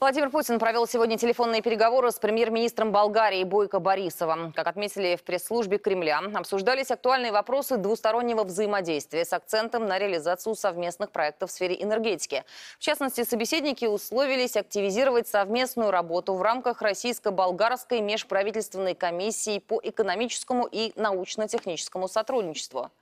Владимир Путин провел сегодня телефонные переговоры с премьер-министром Болгарии Бойко Борисовым. Как отметили в пресс-службе Кремля, обсуждались актуальные вопросы двустороннего взаимодействия с акцентом на реализацию совместных проектов в сфере энергетики. В частности, собеседники условились активизировать совместную работу в рамках российско-болгарской межправительственной комиссии по экономическому и научно-техническому сотрудничеству.